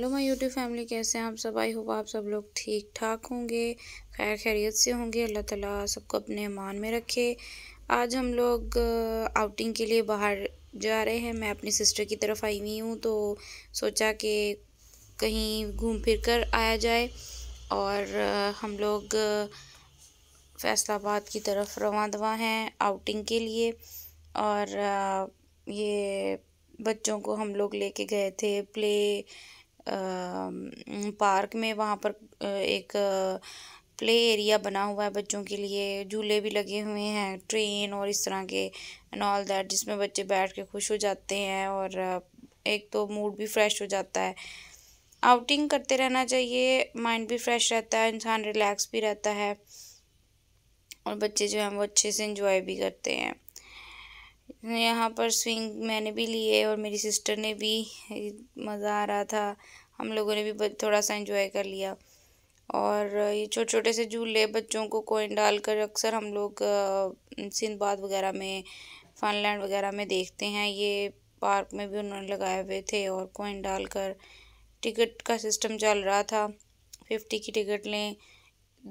hello my YouTube family कैसे हैं आप सब आई होप आप सब लोग ठीक ठाक होंगे खैर खैरियत से होंगे अल्लाह ताला सबको अपने मान में रखे आज हम लोग आउटिंग के लिए बाहर जा रहे हैं मैं अपनी सिस्टर की तरफ आई हुई हूँ तो सोचा कि कहीं घूम फिर कर आया जाए और हम लोग फैसलाबाद की तरफ रवा दवा हैं आउटिंग के लिए और ये बच्चों को हम लोग लेके गए थे प्ले पार्क में वहाँ पर एक प्ले एरिया बना हुआ है बच्चों के लिए झूले भी लगे हुए हैं ट्रेन और इस तरह के एंड ऑल दैट जिसमें बच्चे बैठ के खुश हो जाते हैं और एक तो मूड भी फ्रेश हो जाता है आउटिंग करते रहना चाहिए माइंड भी फ्रेश रहता है इंसान रिलैक्स भी रहता है और बच्चे जो हैं वो अच्छे से इंजॉय भी करते हैं यहाँ पर स्विंग मैंने भी लिए और मेरी सिस्टर ने भी मज़ा आ रहा था हम लोगों ने भी थोड़ा सा इन्जॉय कर लिया और ये छोटे छोटे से झूले बच्चों को कोइन डाल कर अक्सर हम लोग सिंधबाद वगैरह में फनलैंड वगैरह में देखते हैं ये पार्क में भी उन्होंने लगाए हुए थे और कोइन डाल कर टिकट का सिस्टम चल रहा था फिफ्टी की टिकट लें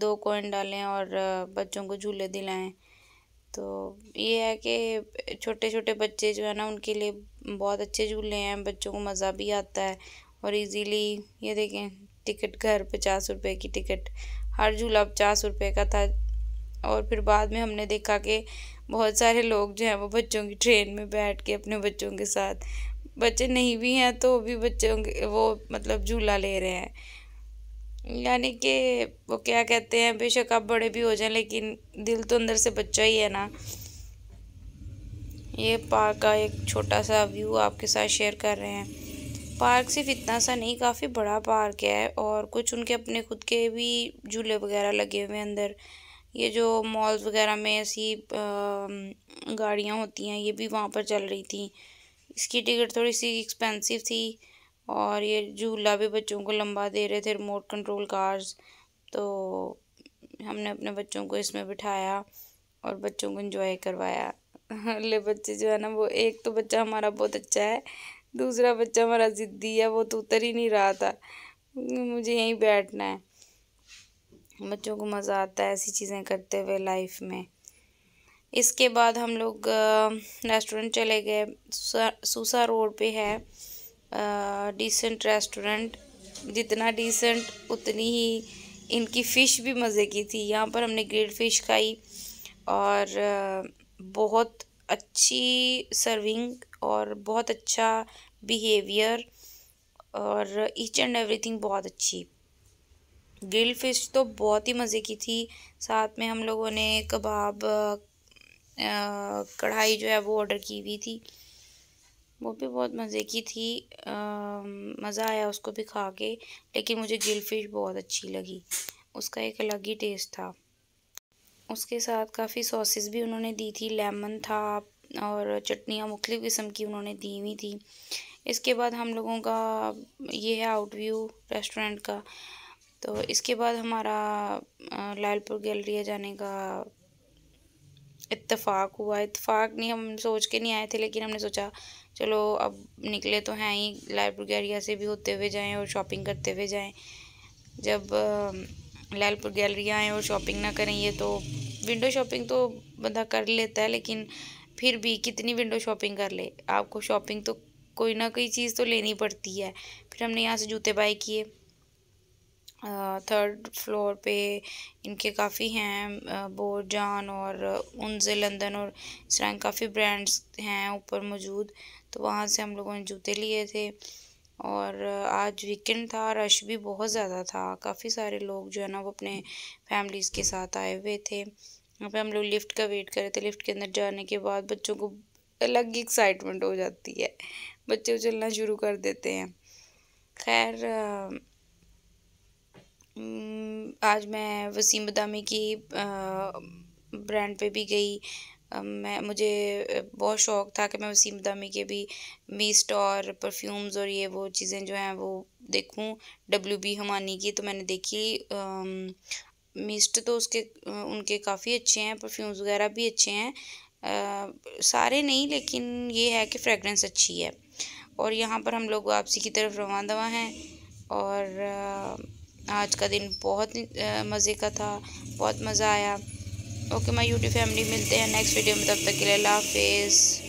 दो कोइन डालें और बच्चों को झूले दिलाएं तो ये है कि छोटे छोटे बच्चे जो है ना उनके लिए बहुत अच्छे झूले हैं बच्चों को मज़ा भी आता है और इजीली ये देखें टिकट घर पचास रुपए की टिकट हर झूला पचास रुपए का था और फिर बाद में हमने देखा कि बहुत सारे लोग जो हैं वो बच्चों की ट्रेन में बैठ के अपने बच्चों के साथ बच्चे नहीं भी हैं तो भी बच्चों के वो मतलब झूला ले रहे हैं यानी कि वो क्या कहते हैं बेशक आप बड़े भी हो जाएं लेकिन दिल तो अंदर से बच्चा ही है ना ये पार्क का एक छोटा सा व्यू आपके साथ शेयर कर रहे हैं पार्क सिर्फ इतना सा नहीं काफ़ी बड़ा पार्क है और कुछ उनके अपने खुद के भी झूले वगैरह लगे हुए हैं अंदर ये जो मॉल्स वगैरह में ऐसी गाड़ियाँ होती हैं ये भी वहाँ पर चल रही थी इसकी टिकट थोड़ी सी एक्सपेंसिव थी और ये झूला भी बच्चों को लंबा दे रहे थे रिमोट कंट्रोल कार्स तो हमने अपने बच्चों को इसमें बिठाया और बच्चों को इंजॉय करवाया अगले बच्चे जो है ना वो एक तो बच्चा हमारा बहुत अच्छा है दूसरा बच्चा हमारा ज़िद्दी है वो तो उतर ही नहीं रहा था मुझे यहीं बैठना है बच्चों को मज़ा आता है ऐसी चीज़ें करते हुए लाइफ में इसके बाद हम लोग रेस्टोरेंट चले गए सूसा रोड पे है डिसेंट रेस्टोरेंट जितना डिसेंट उतनी ही इनकी फ़िश भी मज़े की थी यहाँ पर हमने ग्रिल फ़िश खाई और बहुत अच्छी सर्विंग और बहुत अच्छा बिहेवियर और ईच एंड एवरीथिंग बहुत अच्छी ग्रिल फिश तो बहुत ही मज़े की थी साथ में हम लोगों ने कबाब कढ़ाई जो है वो ऑर्डर की हुई थी वो भी बहुत मज़े की थी मज़ा आया उसको भी खा के लेकिन मुझे ग्रिल फिश बहुत अच्छी लगी उसका एक अलग ही टेस्ट था उसके साथ काफ़ी सॉसेस भी उन्होंने दी थी लेमन था और चटनियाँ मुख्तु किस्म की उन्होंने दी हुई थी इसके बाद हम लोगों का ये है आउटव्यू रेस्टोरेंट का तो इसके बाद हमारा लालपुर गैलरिया जाने का इत्तेफाक हुआ इत्तेफाक नहीं हम सोच के नहीं आए थे लेकिन हमने सोचा चलो अब निकले तो हैं ही लाइब्रेरिया से भी होते हुए जाएं और शॉपिंग करते हुए जाएं जब लालपुर गैलरियाँ आएँ और शॉपिंग ना करें ये तो विंडो शॉपिंग तो बंदा कर लेता है लेकिन फिर भी कितनी विंडो शॉपिंग कर ले आपको शॉपिंग तो कोई ना कोई चीज़ तो लेनी पड़ती है फिर हमने यहाँ से जूते बाई किए थर्ड फ्लोर पे इनके काफ़ी हैं बोरजान और उनसे लंदन और इस काफ़ी ब्रांड्स हैं ऊपर मौजूद तो वहाँ से हम लोगों ने जूते लिए थे और आज वीकेंड था रश भी बहुत ज़्यादा था काफ़ी सारे लोग जो है ना वो अपने फैमिलीज़ के साथ आए हुए थे यहाँ पे हम लोग लिफ्ट का वेट कर रहे थे लिफ्ट के अंदर जाने के बाद बच्चों को अलग ही एक्साइटमेंट हो जाती है बच्चे चलना शुरू कर देते हैं खैर आज मैं वसीम बदामी की ब्रांड पे भी गई मैं मुझे बहुत शौक़ था कि मैं वसीम दामी के भी मिस्ट और परफ्यूम्स और ये वो चीज़ें जो हैं वो देखूं डब्ल्यू बी हमानी की तो मैंने देखी मिस्ट तो उसके उनके काफ़ी अच्छे हैं परफ्यूम्स वगैरह भी अच्छे हैं आ, सारे नहीं लेकिन ये है कि फ्रेगरेंस अच्छी है और यहाँ पर हम लोग वापसी की तरफ रवा दवा हैं और आज का दिन बहुत मज़े का था बहुत मज़ा आया ओके माय यूट्यूब फैमिली मिलते हैं नेक्स्ट वीडियो में तब तक के लिए अल्लाह हाफिज़